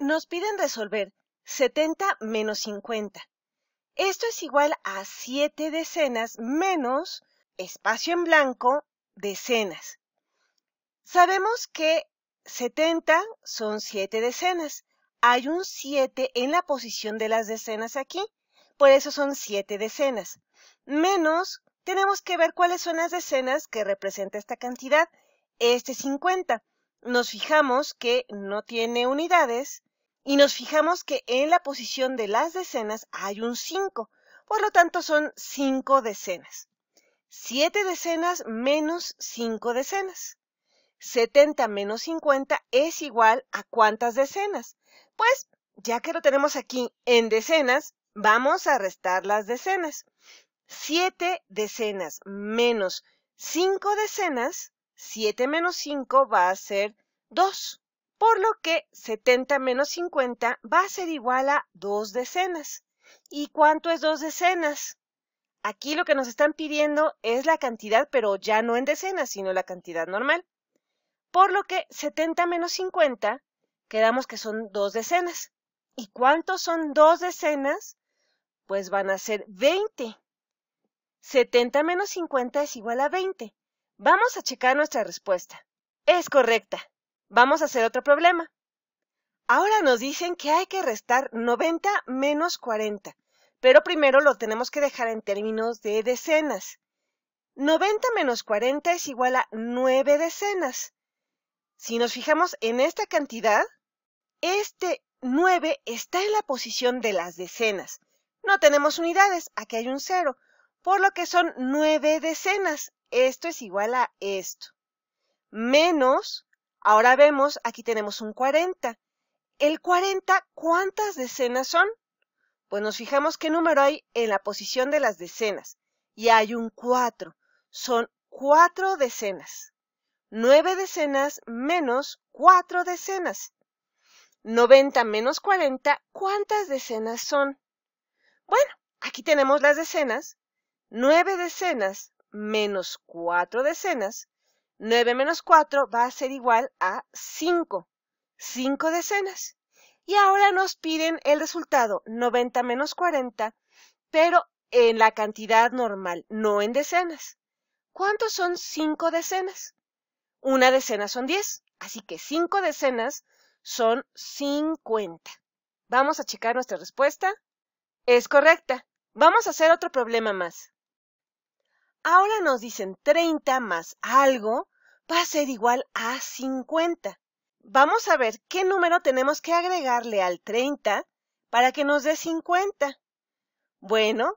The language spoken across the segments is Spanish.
Nos piden resolver 70 menos 50. Esto es igual a 7 decenas menos espacio en blanco, decenas. Sabemos que 70 son 7 decenas. Hay un 7 en la posición de las decenas aquí, por eso son 7 decenas. Menos, tenemos que ver cuáles son las decenas que representa esta cantidad. Este 50. Nos fijamos que no tiene unidades, y nos fijamos que en la posición de las decenas hay un 5, por lo tanto son 5 decenas. 7 decenas menos 5 decenas. 70 menos 50 es igual a cuántas decenas. Pues, ya que lo tenemos aquí en decenas, vamos a restar las decenas. 7 decenas menos 5 decenas, 7 menos 5 va a ser 2 por lo que 70 menos 50 va a ser igual a dos decenas. ¿Y cuánto es dos decenas? Aquí lo que nos están pidiendo es la cantidad, pero ya no en decenas, sino la cantidad normal. Por lo que 70 menos 50 quedamos que son dos decenas. ¿Y cuánto son dos decenas? Pues van a ser 20. 70 menos 50 es igual a 20. Vamos a checar nuestra respuesta. Es correcta. Vamos a hacer otro problema. Ahora nos dicen que hay que restar 90 menos 40, pero primero lo tenemos que dejar en términos de decenas. 90 menos 40 es igual a 9 decenas. Si nos fijamos en esta cantidad, este 9 está en la posición de las decenas. No tenemos unidades, aquí hay un 0. por lo que son 9 decenas. Esto es igual a esto. Menos Ahora vemos, aquí tenemos un 40. El 40, ¿cuántas decenas son? Pues nos fijamos qué número hay en la posición de las decenas. Y hay un 4. Son 4 decenas. 9 decenas menos 4 decenas. 90 menos 40, ¿cuántas decenas son? Bueno, aquí tenemos las decenas. 9 decenas menos 4 decenas 9 menos 4 va a ser igual a 5. 5 decenas. Y ahora nos piden el resultado, 90 menos 40, pero en la cantidad normal, no en decenas. ¿Cuántos son 5 decenas? Una decena son 10, así que 5 decenas son 50. Vamos a checar nuestra respuesta. Es correcta. Vamos a hacer otro problema más. Ahora nos dicen 30 más algo va a ser igual a 50. Vamos a ver qué número tenemos que agregarle al 30 para que nos dé 50. Bueno,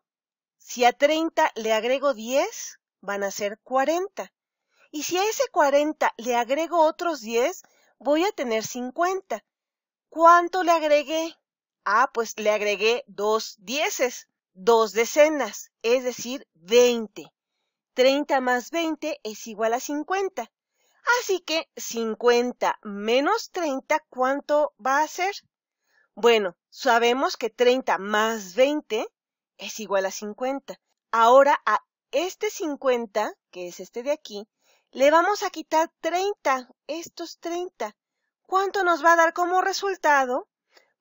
si a 30 le agrego 10, van a ser 40. Y si a ese 40 le agrego otros 10, voy a tener 50. ¿Cuánto le agregué? Ah, pues le agregué dos dieces, dos decenas, es decir, 20. 30 más 20 es igual a 50. Así que 50 menos 30, ¿cuánto va a ser? Bueno, sabemos que 30 más 20 es igual a 50. Ahora a este 50, que es este de aquí, le vamos a quitar 30, estos 30. ¿Cuánto nos va a dar como resultado?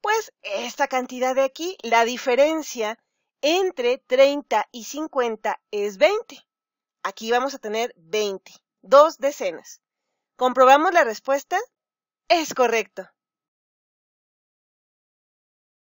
Pues esta cantidad de aquí, la diferencia entre 30 y 50 es 20. Aquí vamos a tener 20, dos decenas. ¿Comprobamos la respuesta? Es correcto.